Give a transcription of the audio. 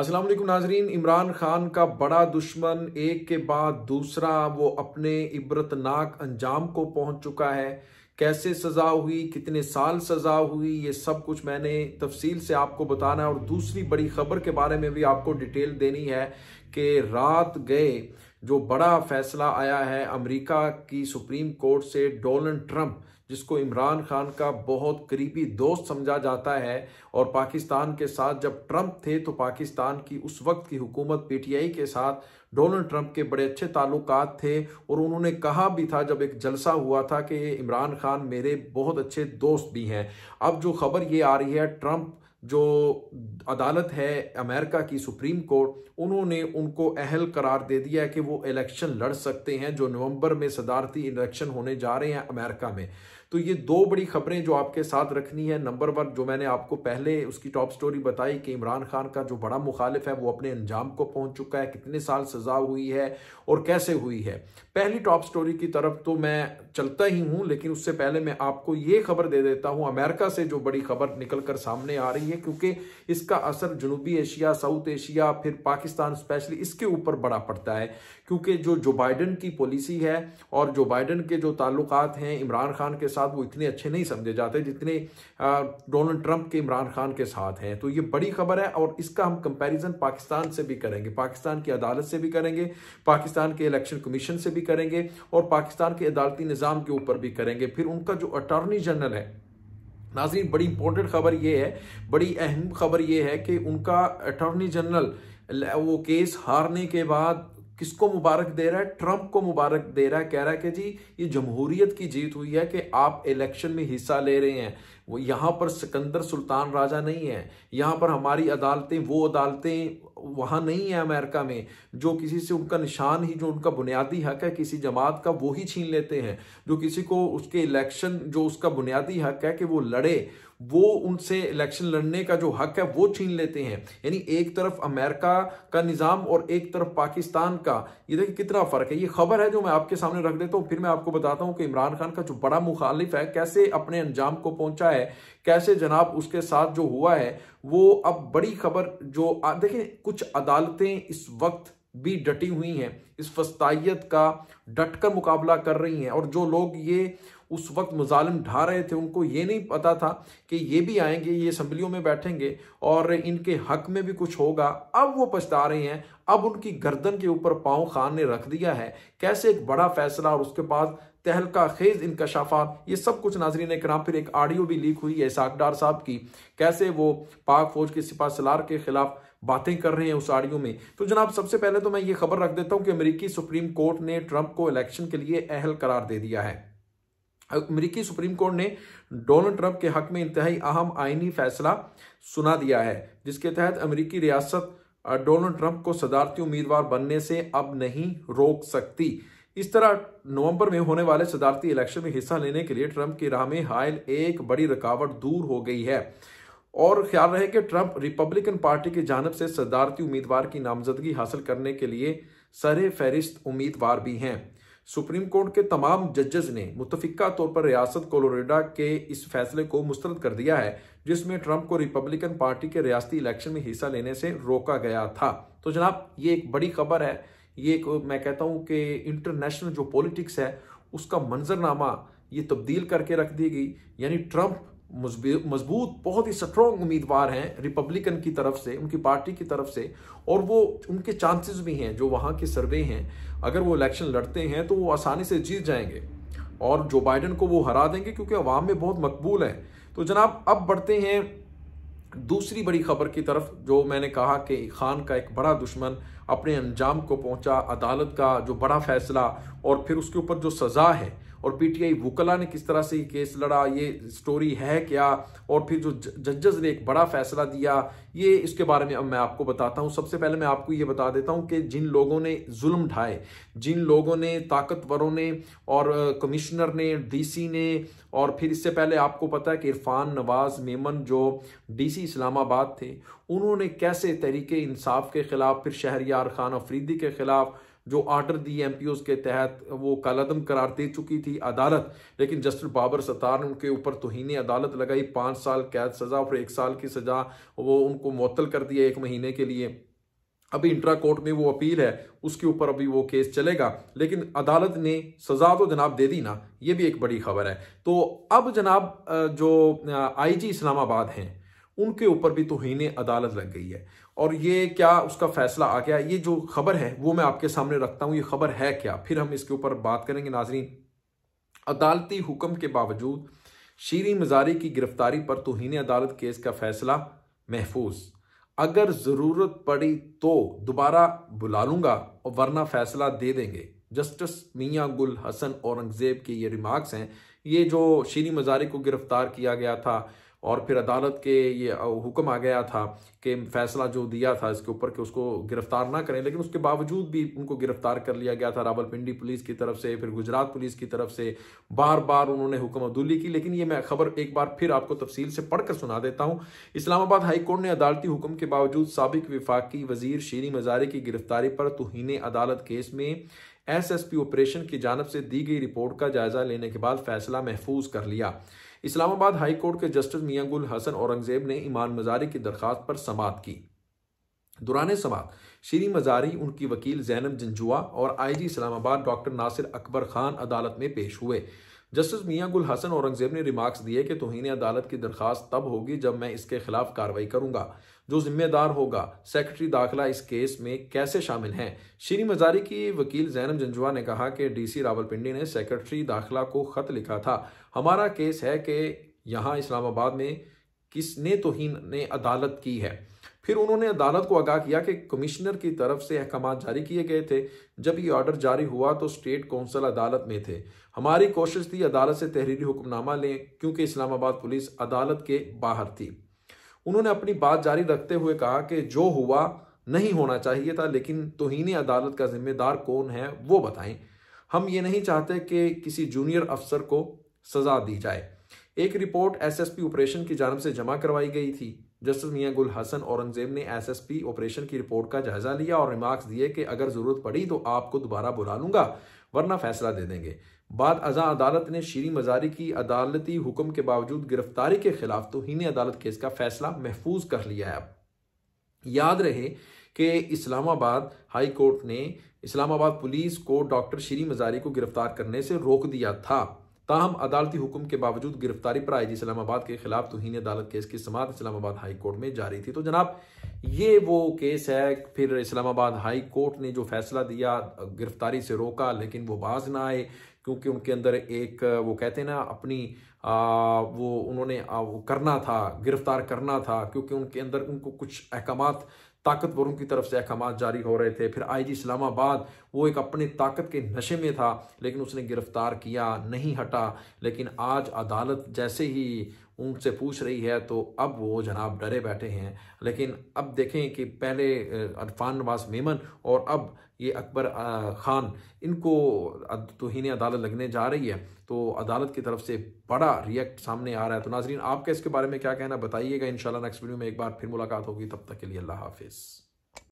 असलम नाजरीन इमरान खान का बड़ा दुश्मन एक के बाद दूसरा वो अपने इबरतनाक अंजाम को पहुंच चुका है कैसे सज़ा हुई कितने साल सज़ा हुई ये सब कुछ मैंने तफसील से आपको बताना है और दूसरी बड़ी खबर के बारे में भी आपको डिटेल देनी है कि रात गए जो बड़ा फैसला आया है अमेरिका की सुप्रीम कोर्ट से डोनल्ड ट्रंप जिसको इमरान खान का बहुत करीबी दोस्त समझा जाता है और पाकिस्तान के साथ जब ट्रंप थे तो पाकिस्तान की उस वक्त की हुकूमत पीटीआई के साथ डोनाल्ड ट्रंप के बड़े अच्छे ताल्लुक थे और उन्होंने कहा भी था जब एक जलसा हुआ था कि इमरान खान मेरे बहुत अच्छे दोस्त भी हैं अब जो खबर ये आ रही है ट्रंप जो अदालत है अमेरिका की सुप्रीम कोर्ट उन्होंने उनको अहल करार दे दिया है कि वो इलेक्शन लड़ सकते हैं जो नवंबर में सदारती इलेक्शन होने जा रहे हैं अमेरिका में तो ये दो बड़ी खबरें जो आपके साथ रखनी है नंबर वन जो मैंने आपको पहले उसकी टॉप स्टोरी बताई कि इमरान खान का जो बड़ा मुखालिफ है वो अपने अंजाम को पहुंच चुका है कितने साल सजा हुई है और कैसे हुई है पहली टॉप स्टोरी की तरफ तो मैं चलता ही हूं लेकिन उससे पहले मैं आपको ये खबर दे देता हूं अमेरिका से जो बड़ी खबर निकल कर सामने आ रही है क्योंकि इसका असर जनूबी एशिया साउथ एशिया फिर पाकिस्तान स्पेशली इसके ऊपर बड़ा पड़ता है क्योंकि जो जो बाइडन की पॉलिसी है और जो बाइडन के जो ताल्लुक हैं इमरान खान के साथ वो इतने अच्छे नहीं समझे जाते जितने डोनाल्ड ट्रंप के इमरान खान के साथ हैं तो ये बड़ी खबर है और इसका हम कंपैरिजन पाकिस्तान से भी करेंगे पाकिस्तान की अदालत से भी करेंगे पाकिस्तान के इलेक्शन कमीशन से भी करेंगे और पाकिस्तान के अदालती निज़ाम के ऊपर भी करेंगे फिर उनका जो अटॉर्नी जनरल है नाजरीन बड़ी इंपॉर्टेंट खबर यह है बड़ी अहम खबर यह है कि उनका अटॉर्नी जनरल वो केस हारने के बाद किसको मुबारक दे रहा है ट्रंप को मुबारक दे रहा है कह रहा है कि जी ये जमहूरियत की जीत हुई है कि आप इलेक्शन में हिस्सा ले रहे हैं वो यहाँ पर सिकंदर सुल्तान राजा नहीं है यहाँ पर हमारी अदालतें वो अदालतें वहाँ नहीं है अमेरिका में जो किसी से उनका निशान ही जो उनका बुनियादी हक है किसी जमात का वो ही छीन लेते हैं जो किसी को उसके इलेक्शन जो उसका बुनियादी हक है कि वो लड़े वो उनसे इलेक्शन लड़ने का जो हक है वो छीन लेते हैं यानी एक तरफ अमेरिका का निज़ाम और एक तरफ पाकिस्तान का का ये देखिए कितना फर्क है ये खबर है जो मैं आपके सामने रख देता हूँ फिर मैं आपको बताता हूँ कि इमरान खान का जो बड़ा मुखालिफ है कैसे अपने अंजाम को पहुंचा है कैसे जनाब उसके साथ जो हुआ है वो अब बड़ी खबर जो देखें कुछ अदालतें इस वक्त भी डटी हुई हैं इस फस्ताइत का डटकर मुकाबला कर रही हैं और जो लोग ये उस वक्त मुजालिम ढा रहे थे उनको ये नहीं पता था कि ये भी आएंगे ये असम्बलियों में बैठेंगे और इनके हक में भी कुछ होगा अब वो पछता रहे हैं अब उनकी गर्दन के ऊपर पाँव खान ने रख दिया है कैसे एक बड़ा फैसला और उसके बाद तहलका खेज इनकशाफा ये सब कुछ नाजरीन कराम फिर एक आडियो भी लीक हुई है साकडार साहब की कैसे वो पाक फौज के सिपा सलार के खिलाफ बातें कर रहे हैं उस आडियो में तो जनाब सबसे पहले तो मैं ये खबर रख देता हूँ कि अमेरिकी सुप्रीम कोर्ट ने ट्रंप को इलेक्शन के लिए अहल करार दे दिया है अमरीकी सुप्रीम कोर्ट ने डोनाल्ड ट्रंप के हक में इंतहाई अहम आइनी फैसला सुना दिया है जिसके तहत अमरीकी रियासत डोनाल्ड ट्रंप को सदारती उम्मीदवार बनने से अब नहीं रोक सकती इस तरह नवंबर में होने वाले सदारती इलेक्शन में हिस्सा लेने के लिए ट्रंप की राह में हायल एक बड़ी रुकावट दूर हो गई है और ख्याल रहे कि ट्रंप रिपब्लिकन पार्टी की जानब से सदारती उम्मीदवार की नामजदगी हासिल करने के लिए सरे फहरिस्त उम्मीदवार भी हैं सुप्रीम कोर्ट के तमाम जजेस ने मुतफिका तौर पर रियासत कोलोरेडा के इस फैसले को मुस्तरद कर दिया है जिसमें ट्रंप को रिपब्लिकन पार्टी के रियाती इलेक्शन में हिस्सा लेने से रोका गया था तो जनाब ये एक बड़ी खबर है ये एक मैं कहता हूँ कि इंटरनेशनल जो पॉलिटिक्स है उसका मंजरनामा ये तब्दील करके रख दी गई यानी ट्रंप मजबूत बहुत ही स्ट्रॉन्ग उम्मीदवार हैं रिपब्लिकन की तरफ से उनकी पार्टी की तरफ से और वो उनके चांसेस भी हैं जो वहाँ के सर्वे हैं अगर वो इलेक्शन लड़ते हैं तो वो आसानी से जीत जाएंगे और जो बाइडन को वो हरा देंगे क्योंकि अवाम में बहुत मकबूल है तो जनाब अब बढ़ते हैं दूसरी बड़ी खबर की तरफ जो मैंने कहा कि खान का एक बड़ा दुश्मन अपने अंजाम को पहुंचा अदालत का जो बड़ा फैसला और फिर उसके ऊपर जो सज़ा है और पीटीआई वुकला ने किस तरह से ये केस लड़ा ये स्टोरी है क्या और फिर जो जजेस ने एक बड़ा फैसला दिया ये इसके बारे में अब मैं आपको बताता हूँ सबसे पहले मैं आपको ये बता देता हूँ कि जिन लोगों ने जुल्म ढाए जिन लोगों ने ताकतवरों ने और कमिश्नर ने डीसी ने और फिर इससे पहले आपको पता है कि इरफान नवाज मेमन जो डीसी इस्लामाबाद थे उन्होंने कैसे तरीके इंसाफ के ख़िलाफ़ फिर शहरियार खान अफरीदी के ख़िलाफ़ जो आर्डर दी एम के तहत वो कालादम करार दे चुकी थी अदालत लेकिन जस्टिस बाबर सत्तार ने उनके ऊपर तोहनी अदालत लगाई पाँच साल कैद सज़ा और एक साल की सज़ा वो उनको मअतल कर दिया एक महीने के लिए अभी इंट्रा कोर्ट में वो अपील है उसके ऊपर अभी वो केस चलेगा लेकिन अदालत ने सज़ा तो जनाब दे दी ना ये भी एक बड़ी खबर है तो अब जनाब जो आईजी इस्लामाबाद हैं उनके ऊपर भी तोहनी अदालत लग गई है और ये क्या उसका फैसला आ गया ये जो खबर है वो मैं आपके सामने रखता हूँ ये खबर है क्या फिर हम इसके ऊपर बात करेंगे नाजरीन अदालती हुक्म के बावजूद शीरी मजारी की गिरफ्तारी पर तोहन अदालत केस का फैसला महफूज अगर ज़रूरत पड़ी तो दोबारा बुला लूँगा और वरना फैसला दे देंगे जस्टिस मियाँ गुल हसन औरंगज़ेब के ये रिमार्क्स हैं ये जो शीरी मजारी को गिरफ्तार किया गया था और फिर अदालत के ये हुक्म आ गया था कि फैसला जो दिया था इसके ऊपर कि उसको गिरफ्तार ना करें लेकिन उसके बावजूद भी उनको गिरफ्तार कर लिया गया था रावलपिंडी पुलिस की तरफ से फिर गुजरात पुलिस की तरफ से बार बार उन्होंने हुक्म अदूली की लेकिन ये मैं खबर एक बार फिर आपको तफसील से पढ़कर सुना देता हूँ इस्लामाबाद हाईकोर्ट ने अदालती हुक्म के बावजूद सबक विफाकी वजीर शीरी मजारे की गिरफ्तारी पर तोहन अदालत केस में एसएसपी ऑपरेशन की जानब से दी गई रिपोर्ट का जायजा लेने के बाद फैसला महफूज कर लिया इस्लामाबाद हाई कोर्ट के जस्टिस मियांगुल हसन औरंगजेब ने ईमान मजारी की दरख्वास्त पर समात की दुराने समात श्री मजारी उनकी वकील जैनब जंजुआ और आईजी इस्लामाबाद डॉक्टर नासिर अकबर खान अदालत में पेश हुए जस्टिस मियाँ गुल हसन औरंगजेब ने रिमार्क्स दिए कि तोहन अदालत की दरख्वास्त तब होगी जब मैं इसके खिलाफ कार्रवाई करूंगा जो जिम्मेदार होगा सेक्रेटरी दाखिला इस केस में कैसे शामिल हैं श्री मजारी की वकील जैनम जंजुआ ने कहा कि डीसी रावलपिंडी ने सेक्रेटरी दाखिला को खत लिखा था हमारा केस है कि यहाँ इस्लामाबाद में किसने तोहन ने अदालत की है फिर उन्होंने अदालत को आगाह किया कि कमिश्नर की तरफ से अहकाम जारी किए गए थे जब ये ऑर्डर जारी हुआ तो स्टेट कौंसल अदालत में थे हमारी कोशिश थी अदालत से तहरीरी हुक्मनामा लें क्योंकि इस्लामाबाद पुलिस अदालत के बाहर थी उन्होंने अपनी बात जारी रखते हुए कहा कि जो हुआ नहीं होना चाहिए था लेकिन तोहनी अदालत का जिम्मेदार कौन है वो बताएं हम ये नहीं चाहते कि किसी जूनियर अफसर को सज़ा दी जाए एक रिपोर्ट एसएसपी ऑपरेशन की जानब से जमा करवाई गई थी जस्टिस मियाँ गुल हसन औरंगजेब ने एसएसपी ऑपरेशन की रिपोर्ट का जायजा लिया और रिमार्क्स दिए कि अगर ज़रूरत पड़ी तो आपको दोबारा बुला लूंगा वरना फैसला दे देंगे बाद अजा अदालत ने शीरी मजारी की अदालती हुक्म के बावजूद गिरफ्तारी के खिलाफ तोहनी अदालत केस का फैसला महफूज कर लिया है याद रहे कि इस्लामाबाद हाई कोर्ट ने इस्लामाबाद पुलिस को डॉक्टर शीरी मजारी को गिरफ्तार करने से रोक दिया था ताहम अदालती हुक्म के बावजूद गिरफ्तारी पर आई थी इस्लामाबाद के खिलाफ तोहन अदालत केस की समात इस्लामाबाद हाई कोर्ट में जारी थी तो जनाब ये वो केस है फिर इस्लामाबाद हाई कोर्ट ने जो फैसला दिया गिरफ्तारी से रोका लेकिन वो बाज ना आए क्योंकि उनके अंदर एक वो कहते हैं ना अपनी वो उन्होंने वो करना था गिरफ्तार करना था क्योंकि उनके अंदर उनको कुछ अहकाम ताकतवरों की तरफ से अहकाम जारी हो रहे थे फिर आईजी इस्लामाबाद वो एक अपने ताकत के नशे में था लेकिन उसने गिरफ्तार किया नहीं हटा लेकिन आज अदालत जैसे ही उनसे पूछ रही है तो अब वो जनाब डरे बैठे हैं लेकिन अब देखें कि पहले अरफान नवाज मेमन और अब ये अकबर ख़ान इनको तोहन अदालत लगने जा रही है तो अदालत की तरफ से बड़ा रिएक्ट सामने आ रहा है तो नाजरीन आपका इसके बारे में क्या कहना बताइएगा इन नेक्स्ट वीडियो में एक बार फिर मुलाकात होगी तब तक के लिए अल्लाह हाफिज़